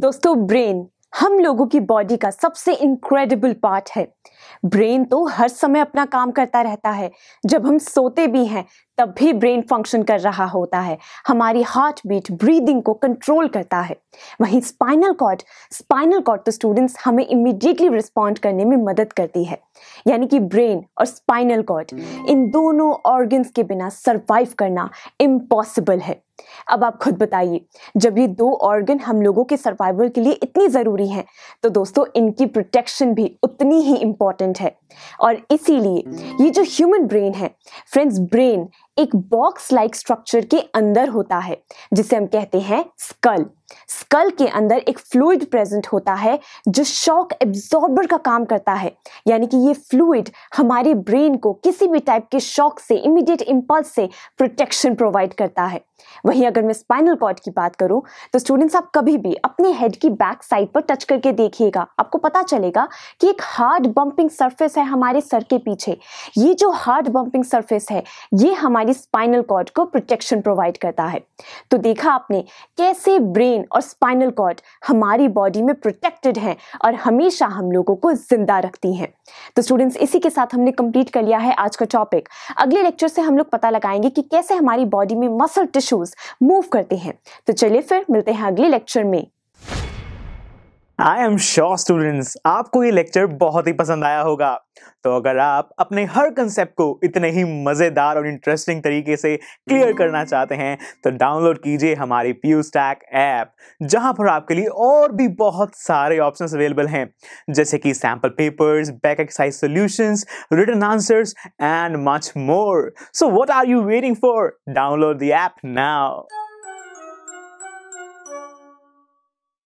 दोस्तों ब्रेन हम लोगों की बॉडी का सबसे इनक्रेडिबल पार्ट है ब्रेन तो हर समय अपना काम करता रहता है जब हम सोते भी हैं तब भी ब्रेन फंक्शन कर रहा होता है हमारी हार्ट बीट ब्रीदिंग को कंट्रोल करता है वहीं स्पाइनल कॉर्ड स्पाइनल कॉर्ड तो स्टूडेंट्स हमें इमिडिएटली रिस्पॉन्ड करने में मदद करती है यानी कि ब्रेन और स्पाइनल कॉर्ड इन दोनों ऑर्गन्स के बिना सर्वाइव करना इम्पॉसिबल है अब आप खुद बताइए जब ये दो ऑर्गन हम लोगों के सर्वाइवल के लिए इतनी ज़रूरी हैं तो दोस्तों इनकी प्रोटेक्शन भी उतनी ही इम्पॉर्टेंट है और इसीलिए ये जो ह्यूमन ब्रेन है फ्रेंड्स ब्रेन एक बॉक्स लाइक स्ट्रक्चर के अंदर होता है जिसे हम कहते हैं स्कल स्कल के अंदर एक फ्लूइड प्रेजेंट होता है जो शॉक एब्जॉर्बर का काम करता है यानी कि ये फ्लूइड हमारे ब्रेन को किसी भी टाइप के शॉक से इमीडिएट इम्पल्स से प्रोटेक्शन प्रोवाइड करता है वहीं अगर मैं स्पाइनल कॉर्ड की बात करूं तो स्टूडेंट्स आप कभी भी अपने हेड की बैक साइड पर टच करके देखिएगा आपको पता चलेगा कि एक हार्ड बम्पिंग सरफेस है हमारे सर के पीछे ये जो हार्ड बम्पिंग सरफेस है ये हमारी स्पाइनल कॉर्ड को प्रोटेक्शन प्रोवाइड करता है तो देखा आपने कैसे ब्रेन और स्पाइनल कॉर्ड हमारी बॉडी में प्रोटेक्टेड है और हमेशा हम लोगों को जिंदा रखती हैं तो स्टूडेंट्स इसी के साथ हमने कंप्लीट कर लिया है आज का टॉपिक अगले लेक्चर से हम लोग पता लगाएंगे कि कैसे हमारी बॉडी में मसल टिश्यूज मूव करते हैं तो चलिए फिर मिलते हैं अगले लेक्चर में आई एम श्योर स्टूडेंट्स आपको ये लेक्चर बहुत ही पसंद आया होगा तो अगर आप अपने हर कंसेप्ट को इतने ही मज़ेदार और इंटरेस्टिंग तरीके से क्लियर करना चाहते हैं तो डाउनलोड कीजिए हमारी पी स्टैक ऐप जहाँ पर आपके लिए और भी बहुत सारे ऑप्शंस अवेलेबल हैं जैसे कि sample papers back exercise solutions return answers and much more so what are you waiting for download the app now